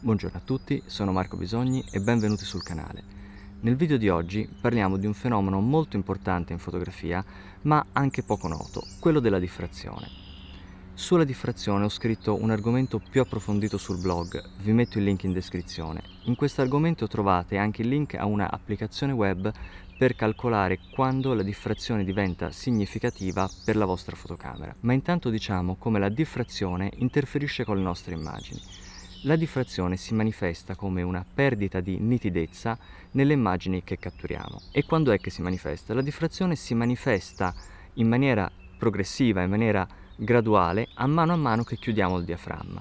Buongiorno a tutti, sono Marco Bisogni e benvenuti sul canale. Nel video di oggi parliamo di un fenomeno molto importante in fotografia, ma anche poco noto, quello della diffrazione. Sulla diffrazione ho scritto un argomento più approfondito sul blog, vi metto il link in descrizione. In questo argomento trovate anche il link a una applicazione web per calcolare quando la diffrazione diventa significativa per la vostra fotocamera. Ma intanto diciamo come la diffrazione interferisce con le nostre immagini la diffrazione si manifesta come una perdita di nitidezza nelle immagini che catturiamo. E quando è che si manifesta? La diffrazione si manifesta in maniera progressiva, in maniera graduale, a mano a mano che chiudiamo il diaframma.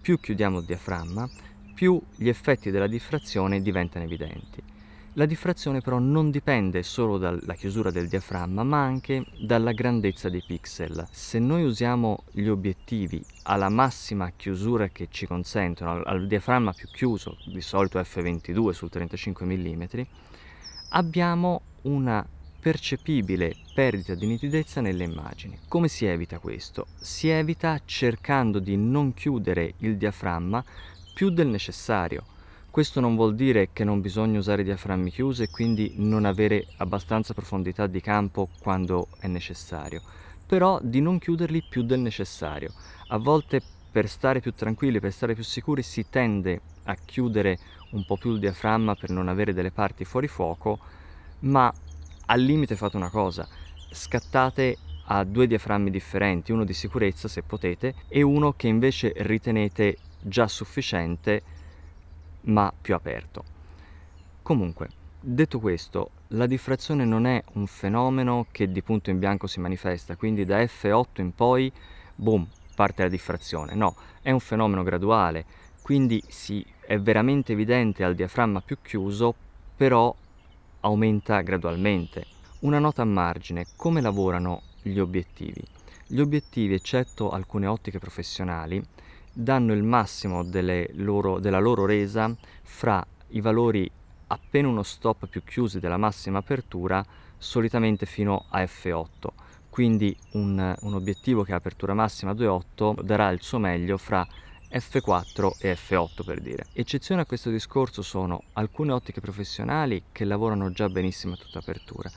Più chiudiamo il diaframma, più gli effetti della diffrazione diventano evidenti. La diffrazione però non dipende solo dalla chiusura del diaframma ma anche dalla grandezza dei pixel. Se noi usiamo gli obiettivi alla massima chiusura che ci consentono, al, al diaframma più chiuso, di solito f22 sul 35 mm, abbiamo una percepibile perdita di nitidezza nelle immagini. Come si evita questo? Si evita cercando di non chiudere il diaframma più del necessario questo non vuol dire che non bisogna usare diaframmi chiusi e quindi non avere abbastanza profondità di campo quando è necessario, però di non chiuderli più del necessario. A volte per stare più tranquilli, per stare più sicuri, si tende a chiudere un po' più il diaframma per non avere delle parti fuori fuoco, ma al limite fate una cosa, scattate a due diaframmi differenti, uno di sicurezza se potete e uno che invece ritenete già sufficiente ma più aperto. Comunque, detto questo, la diffrazione non è un fenomeno che di punto in bianco si manifesta, quindi da F8 in poi, boom, parte la diffrazione. No, è un fenomeno graduale, quindi sì, è veramente evidente al diaframma più chiuso, però aumenta gradualmente. Una nota a margine, come lavorano gli obiettivi? Gli obiettivi, eccetto alcune ottiche professionali, danno il massimo loro, della loro resa fra i valori appena uno stop più chiusi della massima apertura, solitamente fino a F8. Quindi un, un obiettivo che ha apertura massima 2.8 darà il suo meglio fra F4 e F8 per dire. Eccezione a questo discorso sono alcune ottiche professionali che lavorano già benissimo a tutta apertura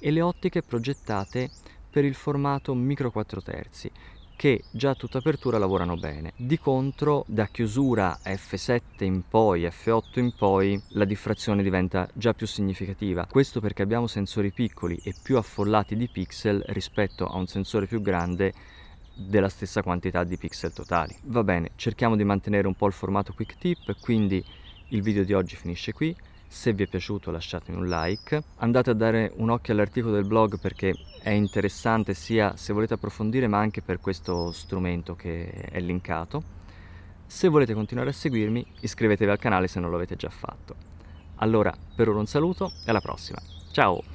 e le ottiche progettate per il formato micro 4 terzi che già a tutta apertura lavorano bene. Di contro, da chiusura F7 in poi, F8 in poi, la diffrazione diventa già più significativa. Questo perché abbiamo sensori piccoli e più affollati di pixel rispetto a un sensore più grande della stessa quantità di pixel totali. Va bene, cerchiamo di mantenere un po' il formato quick tip, quindi il video di oggi finisce qui. Se vi è piaciuto lasciatemi un like, andate a dare un occhio all'articolo del blog perché è interessante sia se volete approfondire ma anche per questo strumento che è linkato. Se volete continuare a seguirmi iscrivetevi al canale se non lo avete già fatto. Allora, per ora un saluto e alla prossima. Ciao!